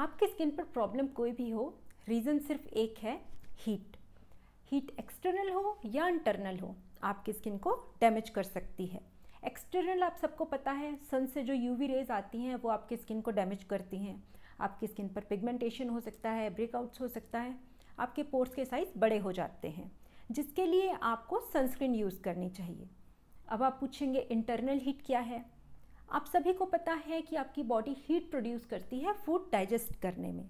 आपके स्किन पर प्रॉब्लम कोई भी हो रीज़न सिर्फ एक है हीट हीट एक्सटर्नल हो या इंटरनल हो आपकी स्किन को डैमेज कर सकती है एक्सटर्नल आप सबको पता है सन से जो यूवी रेज आती हैं वो आपकी स्किन को डैमेज करती हैं आपकी स्किन पर पिगमेंटेशन हो सकता है ब्रेकआउट्स हो सकता है आपके पोर्स के साइज़ बड़े हो जाते हैं जिसके लिए आपको सनस्क्रीन यूज़ करनी चाहिए अब आप पूछेंगे इंटरनल हीट क्या है आप सभी को पता है कि आपकी बॉडी हीट प्रोड्यूस करती है फूड डाइजेस्ट करने में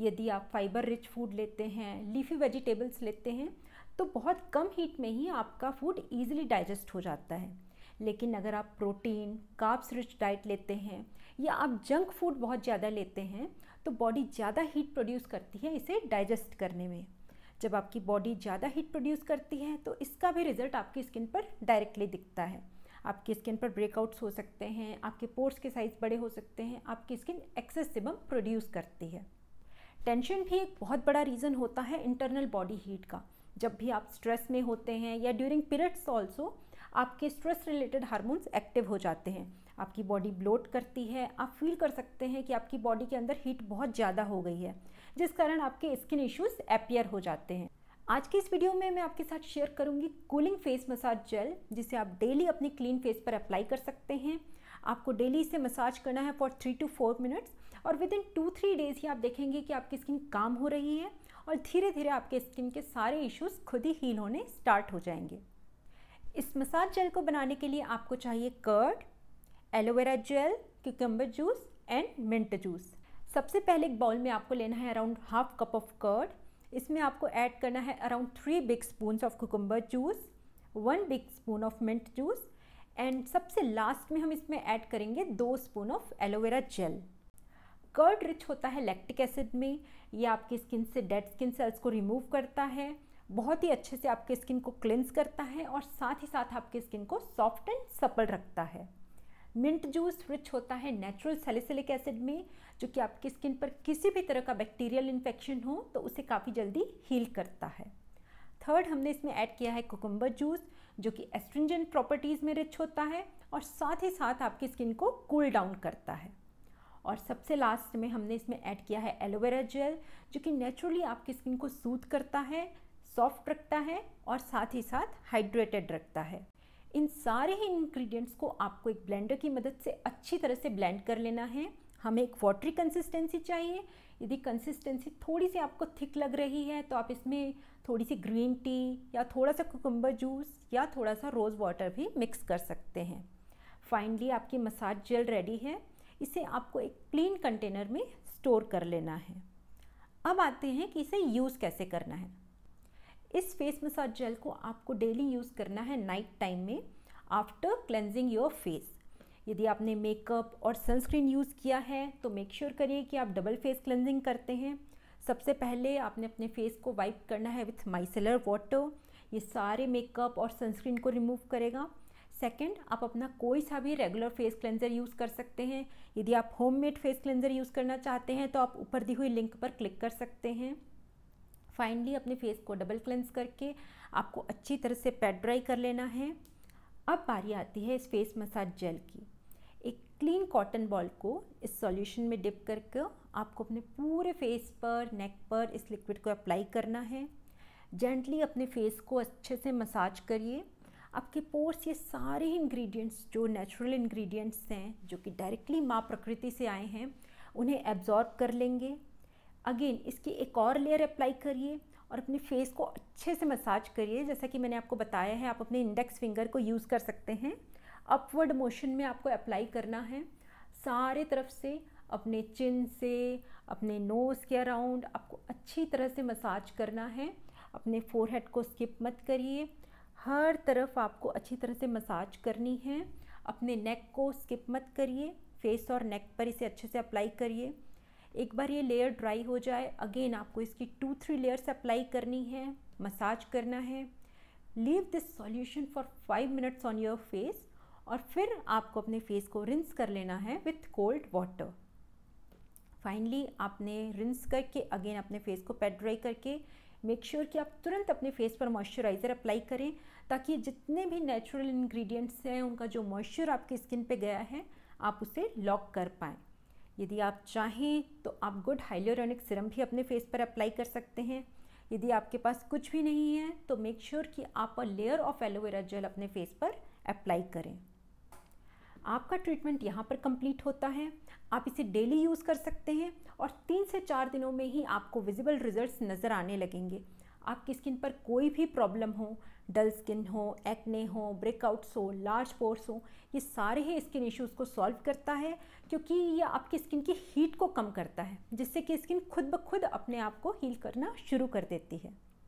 यदि आप फाइबर रिच फूड लेते हैं लीफी वेजिटेबल्स लेते हैं तो बहुत कम हीट में ही आपका फूड ईजिली डाइजेस्ट हो जाता है लेकिन अगर आप प्रोटीन काप्स रिच डाइट लेते हैं या आप जंक फूड बहुत ज़्यादा लेते हैं तो बॉडी ज़्यादा हीट प्रोड्यूस करती है इसे डाइजेस्ट करने में जब आपकी बॉडी ज़्यादा हीट प्रोड्यूस करती है तो इसका भी रिज़ल्ट आपकी स्किन पर डायरेक्टली दिखता है आपकी स्किन पर ब्रेकआउट्स हो सकते हैं आपके पोर्स के साइज़ बड़े हो सकते हैं आपकी स्किन एक्सेस सिबम प्रोड्यूस करती है टेंशन भी एक बहुत बड़ा रीज़न होता है इंटरनल बॉडी हीट का जब भी आप स्ट्रेस में होते हैं या ड्यूरिंग पीरियड्स ऑल्सो आपके स्ट्रेस रिलेटेड हार्मोन्स एक्टिव हो जाते हैं आपकी बॉडी ब्लोट करती है आप फील कर सकते हैं कि आपकी बॉडी के अंदर हीट बहुत ज़्यादा हो गई है जिस कारण आपके स्किन इश्यूज एपियर हो जाते हैं आज के इस वीडियो में मैं आपके साथ शेयर करूंगी कूलिंग फेस मसाज जेल जिसे आप डेली अपने क्लीन फेस पर अप्लाई कर सकते हैं आपको डेली इसे मसाज करना है for three to four minutes और within two three days ही आप देखेंगे कि आपकी स्किन काम हो रही है और धीरे धीरे आपके स्किन के सारे इश्यूज़ खुद ही हील होने स्टार्ट हो जाएंगे इस मसाज जेल को बनाने के लिए आपको चाहिए curd aloe vera gel cucumber juice and mint juice सबसे पहले एक बाउल में आपको लेना है around half cup of curd इसमें आपको ऐड करना है around three big spoon of cucumber juice one big spoon of mint juice and सबसे लास्ट में हम इसमें ऐड करेंगे दो spoon of aloe vera gel curd rich होता है लैक्टिक एसिड में ये आपकी स्किन से डेड स्किन सेल्स को रिमूव करता है बहुत ही अच्छे से आपके स्किन को क्लिंस करता है और साथ ही साथ आपके स्किन को सॉफ्ट एंड सपल रखता है मिंट जूस रिच होता है नेचुरल सेलिसिलिक एसिड में जो कि आपकी स्किन पर किसी भी तरह का बैक्टीरियल इन्फेक्शन हो तो उसे काफ़ी जल्दी हील करता है थर्ड हमने इसमें ऐड किया है कोकुम्बर जूस जो कि एस्ट्रिंजेंट प्रॉपर्टीज़ में रिच होता है और साथ ही साथ आपकी स्किन को कूल डाउन करता है और सबसे लास्ट में हमने इसमें ऐड किया है एलोवेरा जेल जो कि नेचुरली आपकी स्किन को सूद करता है सॉफ्ट रखता है और साथ ही साथ हाइड्रेटेड रखता है इन सारे ही इंग्रेडिएंट्स को आपको एक ब्लेंडर की मदद से अच्छी तरह से ब्लेंड कर लेना है हमें एक वाटरी कंसिस्टेंसी चाहिए यदि कंसिस्टेंसी थोड़ी सी आपको थिक लग रही है तो आप इसमें थोड़ी सी ग्रीन टी या थोड़ा सा कुकुम्बर जूस या थोड़ा सा रोज़ वाटर भी मिक्स कर सकते हैं फाइनली आपकी मसाज जेल रेडी है इसे आपको एक क्लीन कंटेनर में स्टोर कर लेना है अब आते हैं कि इसे यूज़ कैसे करना है इस फेस मसाज जेल को आपको डेली यूज़ करना है नाइट टाइम में आफ्टर क्लेंजिंग योर फेस यदि आपने मेकअप और सनस्क्रीन यूज़ किया है तो मेक श्योर करिए कि आप डबल फेस क्लेंजिंग करते हैं सबसे पहले आपने अपने फेस को वाइप करना है विथ माइसेलर वाटर ये सारे मेकअप और सनस्क्रीन को रिमूव करेगा सेकंड आप अपना कोई सा भी रेगुलर फेस क्लेंजर यूज़ कर सकते हैं यदि आप होममेड फेस क्लेंजर यूज़ करना चाहते हैं तो आप ऊपर दी हुई लिंक पर क्लिक कर सकते हैं फाइनली अपने फेस को डबल क्लेंस करके आपको अच्छी तरह से पैड ड्राई कर लेना है अब बारी आती है इस फेस मसाज जेल की एक क्लीन कॉटन बॉल को इस सॉल्यूशन में डिप करके आपको अपने पूरे फेस पर नेक पर इस लिक्विड को अप्लाई करना है जेंटली अपने फेस को अच्छे से मसाज करिए आपके पोर्स ये सारे इंग्रेडिएंट्स जो नेचुरल इंग्रेडिएंट्स हैं जो कि डायरेक्टली माँ प्रकृति से आए हैं उन्हें एब्जॉर्ब कर लेंगे अगेन इसकी एक और लेयर अप्लाई करिए और अपने फेस को अच्छे से मसाज करिए जैसा कि मैंने आपको बताया है आप अपने इंडेक्स फिंगर को यूज़ कर सकते हैं अपवर्ड मोशन में आपको अप्लाई करना है सारे तरफ से अपने चिन से अपने नोज़ के अराउंड आपको अच्छी तरह से मसाज करना है अपने फोरहेड को स्किप मत करिए हर तरफ आपको अच्छी तरह से मसाज करनी है अपने नेक को स्किप मत करिए फेस और नेक पर इसे अच्छे से अप्लाई करिए एक बार ये लेयर ड्राई हो जाए अगेन आपको इसकी टू थ्री लेयर्स अप्लाई करनी है मसाज करना है leave this solution for five minutes on your face और फिर आपको अपने फेस को रिंस कर लेना है विथ कोल्ड वाटर फाइनली आपने रिंस करके अगेन अपने फेस को पैड ड्राई करके मेक श्योर sure कि आप तुरंत अपने फेस पर मॉइस्चराइज़र अप्लाई करें ताकि जितने भी नेचुरल इंग्रेडिएंट्स हैं उनका जो मॉइस्चर आपकी स्किन पे गया है आप उसे लॉक कर पाएँ यदि आप चाहें तो आप गुड हाइलोरोनिक सिरम भी अपने फेस पर अप्लाई कर सकते हैं यदि आपके पास कुछ भी नहीं है तो मेक श्योर sure कि आप a layer of aloe vera gel अपने फेस पर अप्लाई करें आपका ट्रीटमेंट यहाँ पर कंप्लीट होता है आप इसे डेली यूज़ कर सकते हैं और तीन से चार दिनों में ही आपको विजिबल रिजल्ट्स नज़र आने लगेंगे आपकी स्किन पर कोई भी प्रॉब्लम हो डल स्किन हो एक्ने हो ब्रेकआउट्स हो लार्ज पोर्स हो ये सारे ही स्किन इश्यूज़ को सॉल्व करता है क्योंकि ये आपकी स्किन की हीट को कम करता है जिससे कि स्किन खुद ब खुद अपने आप को हील करना शुरू कर देती है